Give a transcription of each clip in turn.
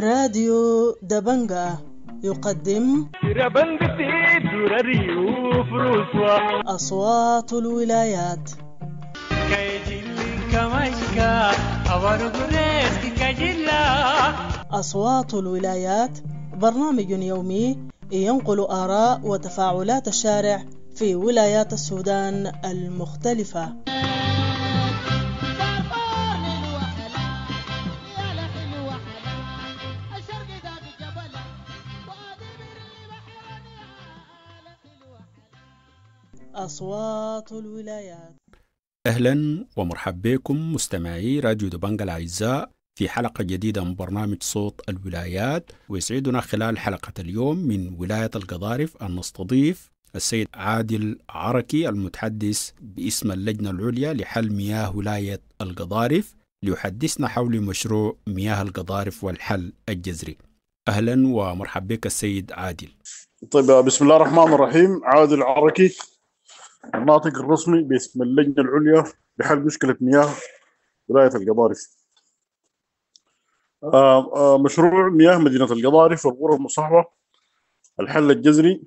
راديو دبنجا يقدم أصوات الولايات أصوات الولايات برنامج يومي ينقل آراء وتفاعلات الشارع في ولايات السودان المختلفة أصوات الولايات أهلا ومرحب بكم مستمعي راديو دبنغ الأعزاء في حلقة جديدة من برنامج صوت الولايات ويسعدنا خلال حلقة اليوم من ولاية القضارف أن نستضيف السيد عادل عركي المتحدث باسم اللجنة العليا لحل مياه ولاية القضارف ليحدثنا حول مشروع مياه القضارف والحل الجذري أهلا ومرحب بك السيد عادل طيب بسم الله الرحمن الرحيم عادل عركي الناطق الرسمي باسم اللجنة العليا لحل مشكلة مياه ولاية القضارف آه، آه، مشروع مياه مدينة القضارف والقرى المصاحبة الحل الجذري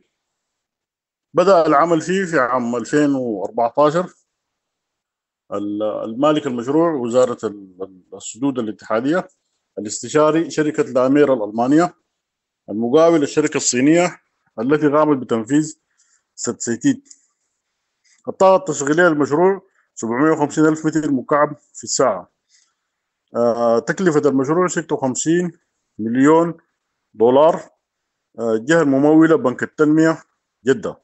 بدأ العمل فيه في عام 2014 المالك المشروع وزارة السدود الاتحادية الاستشاري شركة لاميرا الألمانية المقاول الشركة الصينية التي قامت بتنفيذ ست الطاقة التشغيلية للمشروع 750 ألف متر مكعب في الساعة آه تكلفة المشروع 56 مليون دولار آه الجهة الممولة بنك التنمية جدة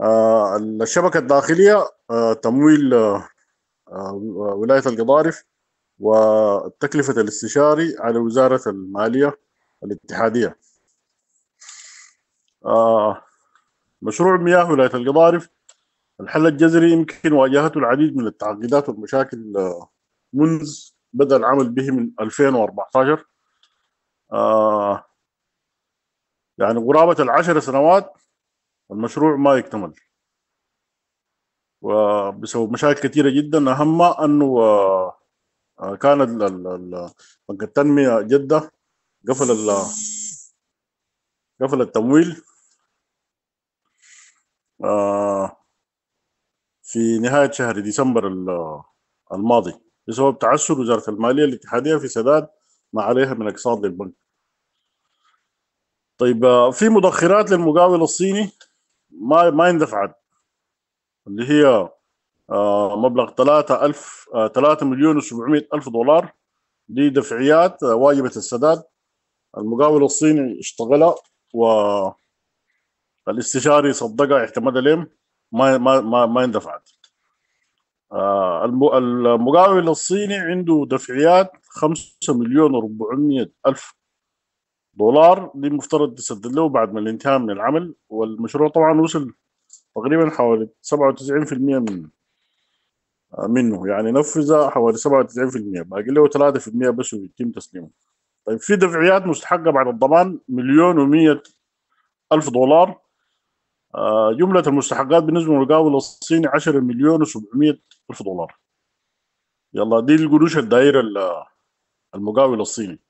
آه الشبكة الداخلية آه، تمويل آه، ولاية القضارف وتكلفة الاستشاري على وزارة المالية الاتحادية آه، مشروع مياه ولاية القضارف الحل الجذري يمكن واجهته العديد من التعقيدات والمشاكل آه، منذ بدا العمل به من 2014 آه يعني قرابة العشر سنوات المشروع ما يكتمل وبسبب مشاكل كثيرة جدا أهمها أنه آه، آه، كان بنك التنمية جدة قفل قفل التمويل في نهاية شهر ديسمبر الماضي بسبب تعسر وزارة المالية الاتحادية في سداد ما عليها من أقساط للبنك طيب آه، في مدخرات للمقاول الصيني ما ما اندفعت اللي هي آه، مبلغ 3000 3 آه، مليون و700 الف دولار دي دفعيات واجبة السداد المقاول الصيني اشتغلها والاستشاري صدقها اعتمد عليهم ما ما ما, ما اندفعت آه، المقاول الصيني عنده دفعيات 5 مليون و400 ألف دولار دي مفترض تسدد له بعد ما الانتهاء من العمل والمشروع طبعا وصل تقريبا حوالي 97% من منه يعني نفذ حوالي 97% باقي له 3% بس يتم تسليمه طيب في دفعيات مستحقه بعد الضمان مليون و100 ألف دولار آه، جمله المستحقات بالنسبه للمقاول الصيني 10 مليون و700 الف دولار يلا دي القروش الدايره المقاول الصيني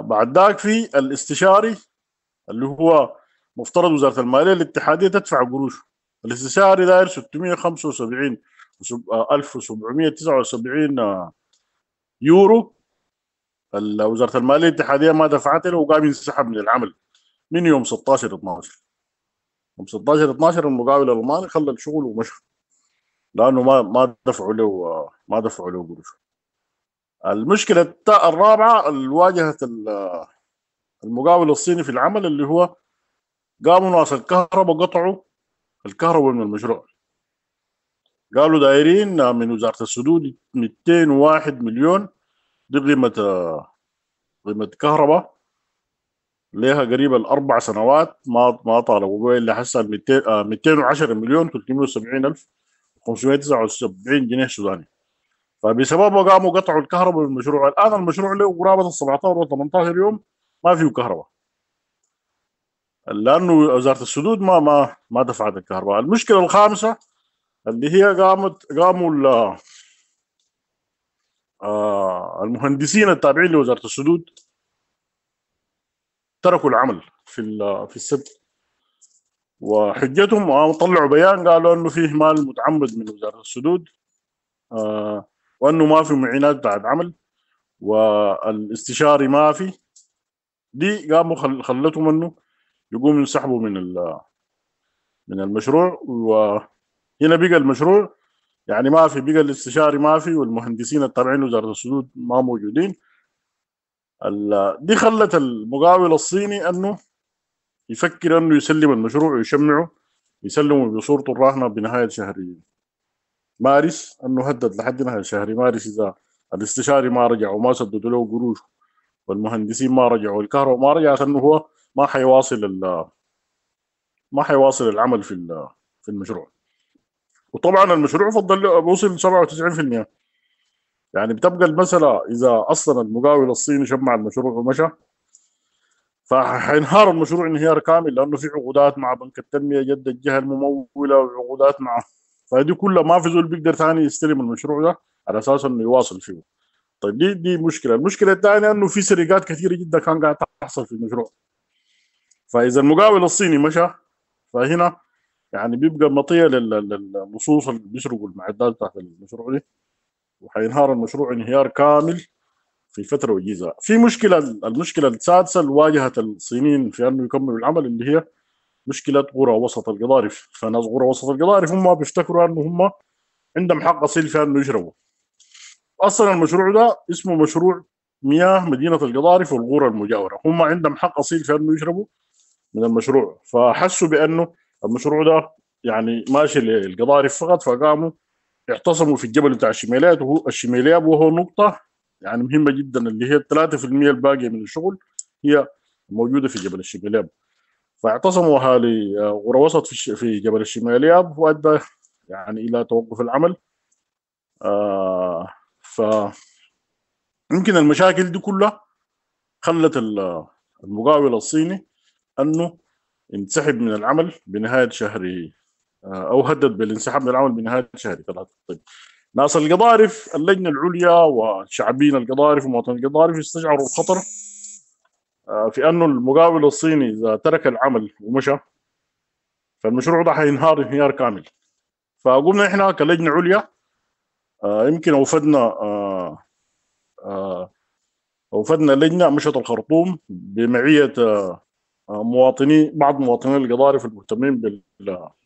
بعد ذاك في الاستشاري اللي هو مفترض وزاره الماليه الاتحاديه تدفع قروش الاستشاري داير 675 1779 آه، آه، يورو وزاره الماليه الاتحاديه ما دفعت له وقام ينسحب من العمل من يوم 16 12 يوم 16 12 المقاول الالماني خلى الشغل ومشى لانه ما ما دفعوا له ما دفعوا له قروش المشكله الرابعه اللي واجهت المقاول الصيني في العمل اللي هو قاموا ناس الكهرباء قطعوا الكهرباء من المشروع قالوا دايرين آه، من وزاره السدود 201 مليون دي قيمه آه، قيمه كهرباء ليها قريب الاربع سنوات ما ما طالبوا به الا هسه 210 مليون 370 الف 579 جنيه سوداني فبسببه قاموا قطعوا الكهرباء بالمشروع الان المشروع له قرابه 17 و 18 يوم ما فيه كهرباء لانه وزاره السدود ما ما ما دفعت الكهرباء المشكله الخامسه اللي هي قامت قاموا آه، المهندسين التابعين لوزاره السدود تركوا العمل في في السبت وحجتهم آه، طلعوا بيان قالوا انه فيه مال متعمد من وزاره السدود آه، وانه ما في معينات بتاعت عمل والاستشاري ما في دي قاموا خلتهم انه يقوموا ينسحبوا من من المشروع وهنا بقى المشروع يعني ما في بقى الاستشاري ما في والمهندسين التابعين لوزاره السدود ما موجودين دي خلت المقاول الصيني انه يفكر انه يسلم المشروع ويشمعه يسلمه بصورته الراهنه بنهايه شهر مارس انه هدد لحد نهايه شهر مارس اذا الاستشاري ما رجع وما سددوا له قروش والمهندسين ما رجعوا والكهرباء ما رجع انه هو ما حيواصل ما حيواصل العمل في في المشروع وطبعا المشروع فضل وصل 97% يعني بتبقى المساله اذا اصلا المقاول الصيني شمع المشروع ومشى فحينهار المشروع انهيار كامل لانه في عقودات مع بنك التنميه جد الجهه المموله وعقودات مع فدي كلها ما في زول بيقدر ثاني يستلم المشروع ده على اساس انه يواصل فيه طيب دي دي مشكله المشكله الثانيه انه في سرقات كثيره جدا كان قاعد تحصل في المشروع فاذا المقاول الصيني مشى فهنا يعني بيبقى مطيه للصوص اللي بيسرقوا المعدات بتاعت المشروع دي وحينهار المشروع انهيار كامل في فتره وجيزه في مشكله المشكله السادسه اللي واجهت الصينيين في انه يكملوا العمل اللي هي مشكله قرى وسط القضارف فناس قرى وسط القضارف هم بيفتكروا انه هم عندهم حق اصيل في انه يشربوا اصلا المشروع ده اسمه مشروع مياه مدينه القضارف والقرى المجاوره هم عندهم حق اصيل في انه يشربوا من المشروع فحسوا بانه المشروع ده يعني ماشي للقضارف فقط فقاموا اعتصموا في الجبل بتاع الشماليات وهو الشمالياب وهو نقطه يعني مهمه جدا اللي هي 3% الباقيه من الشغل هي موجوده في جبل الشمالياب فاعتصموا اهالي آه، غرة وسط في جبل الشمالياب وادى يعني الى توقف العمل آه، ف يمكن المشاكل دي كلها خلت المقاول الصيني انه انسحب من العمل بنهايه شهر آه، او هدد بالانسحاب من العمل بنهايه شهر ثلاثه طيب ناس القضارف اللجنه العليا وشعبين القضارف ومواطن القضارف استشعروا الخطر آه، في انه المقاول الصيني اذا ترك العمل ومشى فالمشروع ده حينهار انهيار كامل فقمنا احنا كلجنه عليا آه، يمكن اوفدنا اوفدنا لجنه مشت الخرطوم بمعيه مواطني بعض مواطني القضارف المهتمين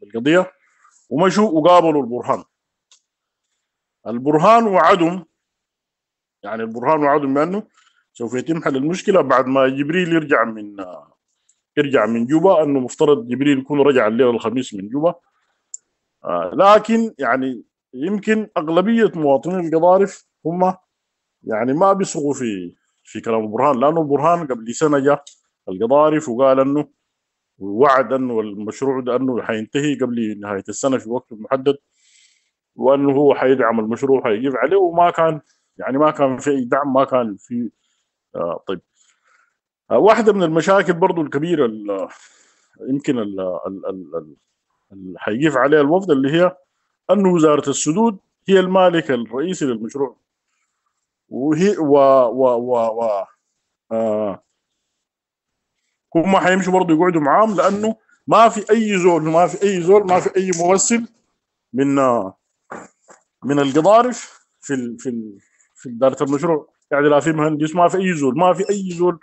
بالقضيه ومشوا وقابلوا البرهان البرهان وعدهم يعني البرهان وعدهم بانه سوف يتم حل المشكله بعد ما جبريل يرجع من يرجع من جوبا انه مفترض جبريل يكون رجع الليله الخميس من جوبا آه، لكن يعني يمكن اغلبيه مواطني القضارف هم يعني ما بيصغوا في في كلام البرهان لانه البرهان قبل سنه جاء القضارف وقال انه وعد انه المشروع ده انه حينتهي قبل نهايه السنه في وقت محدد وانه هو حيدعم المشروع حيجيب عليه وما كان يعني ما كان في اي دعم ما كان في آه طيب آه واحده من المشاكل برضو الكبيره ال آه، يمكن اللي آه، حيجيب عليها الوفد اللي هي انه وزاره السدود هي المالك الرئيسي للمشروع وهي و و و, و آه هم حيمشوا برضه يقعدوا معاهم لانه ما في اي زول ما في اي زول ما في اي ممثل من من القضارف في الـ في الـ في اداره المشروع يعني لا في مهندس ما في اي زول ما في اي زول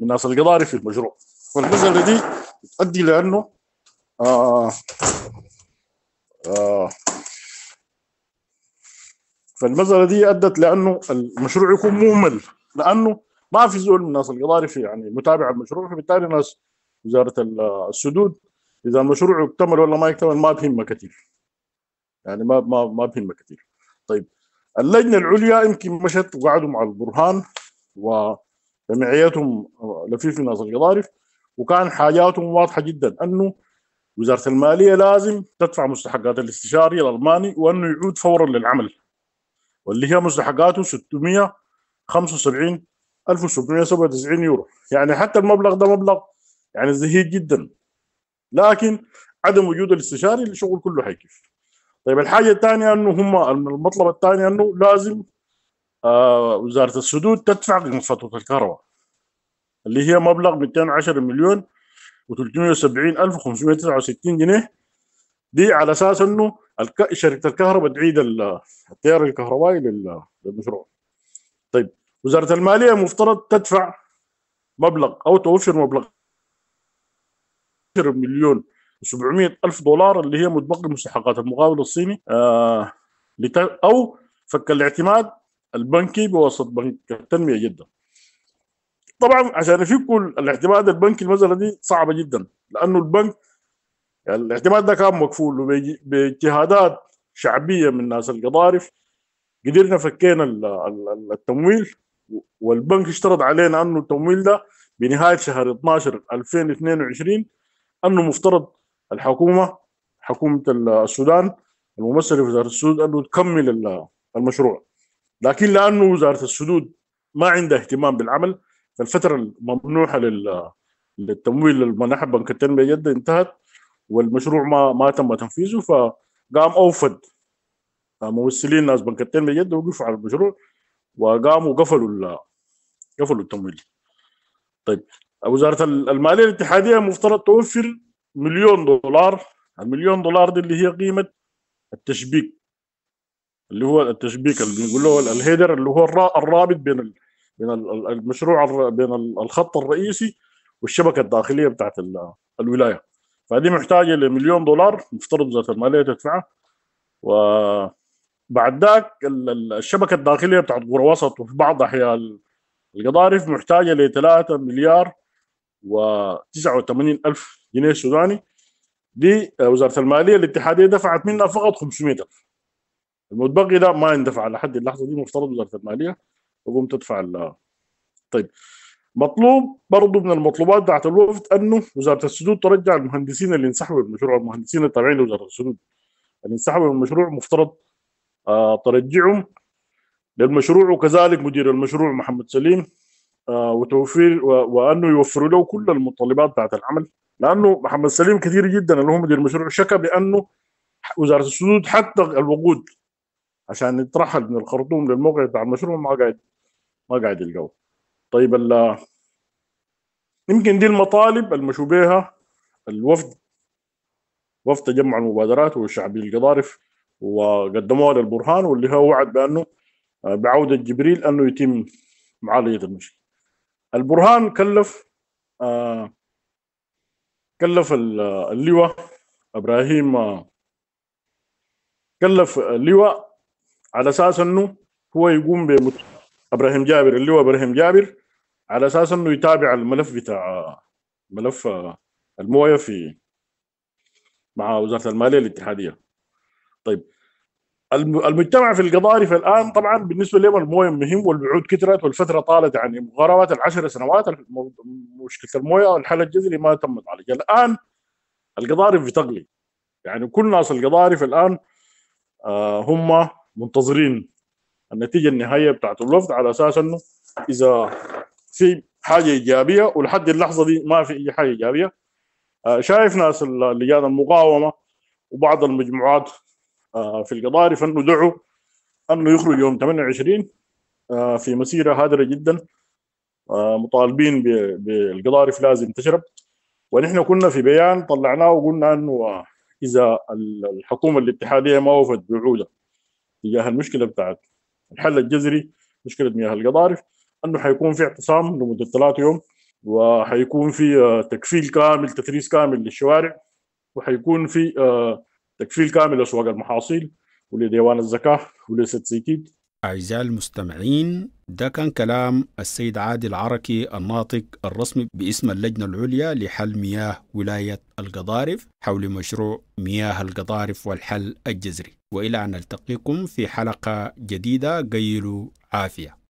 من ناس القضارف في المشروع فالنزله دي تؤدي لانه آه آه فالمساله دي ادت لانه المشروع يكون مهمل لانه ما في زول من الناس القضاري في يعني متابع المشروع فبالتالي ناس وزاره السدود اذا المشروع اكتمل ولا ما يكتمل ما بهم كثير يعني ما ما ما بهم كثير طيب اللجنه العليا يمكن مشت وقعدوا مع البرهان وجمعيتهم آه، لفيف ناصر القضارف وكان حاجاتهم واضحه جدا انه وزاره الماليه لازم تدفع مستحقات الاستشاري الالماني وانه يعود فورا للعمل واللي هي مستحقاته 675 1697 يورو يعني حتى المبلغ ده مبلغ يعني زهيد جدا لكن عدم وجود الاستشاري الشغل كله حيكف طيب الحاجه الثانيه انه هم المطلب الثاني انه لازم آه وزاره السدود تدفع قيمه فاتوره الكهرباء اللي هي مبلغ 210 مليون و370569 جنيه دي على اساس انه الك... شركه الكهرباء تعيد التيار الكهربائي للمشروع طيب وزاره الماليه مفترض تدفع مبلغ او توفر مبلغ مليون و700 الف دولار اللي هي متبقي مستحقات المقاول الصيني آه او فك الاعتماد البنكي بواسطه بنك التنميه جده طبعا عشان يفكوا الاعتماد البنكي المساله دي صعبه جدا لانه البنك يعني الاعتماد ده كان مكفول باجتهادات شعبيه من ناس القضارف قدرنا فكينا التمويل والبنك اشترط علينا انه التمويل ده بنهايه شهر 12 2022 انه مفترض الحكومه حكومه السودان الممثله في وزاره السود انه تكمل المشروع لكن لانه وزاره السدود ما عندها اهتمام بالعمل فالفتره الممنوحه للتمويل المنح بنك التنميه جده انتهت والمشروع ما ما تم تنفيذه فقام اوفد ممثلين ناس بنك التنميه جده وقفوا على المشروع وقاموا قفلوا قفلوا التمويل طيب وزاره الماليه الاتحاديه مفترض توفر مليون دولار المليون دولار دي اللي هي قيمه التشبيك اللي هو التشبيك اللي بنقول له الهيدر اللي هو الرابط بين بين المشروع بين الخط الرئيسي والشبكه الداخليه بتاعت الولايه فهذه محتاجه لمليون دولار مفترض وزاره الماليه تدفعها و بعد ذاك الشبكه الداخليه بتاعت قرى وسط وفي بعض احياء القضارف محتاجه ل 3 مليار و89 الف جنيه سوداني دي وزاره الماليه الاتحاديه دفعت منها فقط 500 الف المتبقي ده ما يندفع لحد اللحظه دي مفترض وزاره الماليه تقوم تدفع طيب مطلوب برضه من المطلوبات بتاعت الوفد انه وزاره السدود ترجع المهندسين اللي انسحبوا من المشروع المهندسين التابعين لوزاره السدود اللي انسحبوا من المشروع مفترض ترجعهم آه، للمشروع وكذلك مدير المشروع محمد سليم آه، وتوفير وانه يوفروا له كل المتطلبات بتاعت العمل لانه محمد سليم كثير جدا اللي هو مدير المشروع شكى بانه وزاره السدود حتى الوقود عشان يترحل من الخرطوم للموقع بتاع المشروع ما قاعد ما قاعد يلقوه طيب ال يمكن دي المطالب المشوبيها الوفد وفد تجمع المبادرات والشعبي القضارف وقدموها للبرهان واللي هو وعد بانه آه، بعوده جبريل انه يتم معالجه المشكله. البرهان كلف آه، كلف اللواء ابراهيم آه، كلف اللواء على اساس انه هو يقوم ب ابراهيم جابر اللواء ابراهيم جابر على اساس انه يتابع الملف بتاع ملف المويه في مع وزاره الماليه الاتحاديه طيب المجتمع في القضارف الان طبعا بالنسبه لهم المويه مهم والوعود كثرت والفتره طالت يعني مقاربه العشر سنوات مشكله المويه والحل الجذري ما تم تعالجها الان القضارف بتغلي يعني كل ناس القضارف الان آه هم منتظرين النتيجه النهائيه بتاعت الوفد على اساس انه اذا في حاجه ايجابيه ولحد اللحظه دي ما في اي حاجه ايجابيه آه شايف ناس لجان المقاومه وبعض المجموعات آه، في القضارف انه دعوا انه يخرج يوم 28 آه، في مسيره هادره جدا آه، مطالبين بالقضارف لازم تشرب ونحن كنا في بيان طلعناه وقلنا انه اذا الحكومه الاتحاديه ما وفت بعوده تجاه المشكله بتاعت الحل الجذري مشكله مياه القضارف انه حيكون في اعتصام لمده ثلاث يوم وحيكون في تكفيل كامل تفريز كامل للشوارع وحيكون في تكفيل كامل أسواق المحاصيل ولديوان الزكاه سيتيد أعزائي المستمعين ده كان كلام السيد عادل عركي الناطق الرسمي باسم اللجنة العليا لحل مياه ولاية القضارف حول مشروع مياه القضارف والحل الجزري وإلى أن نلتقيكم في حلقة جديدة قيلوا عافية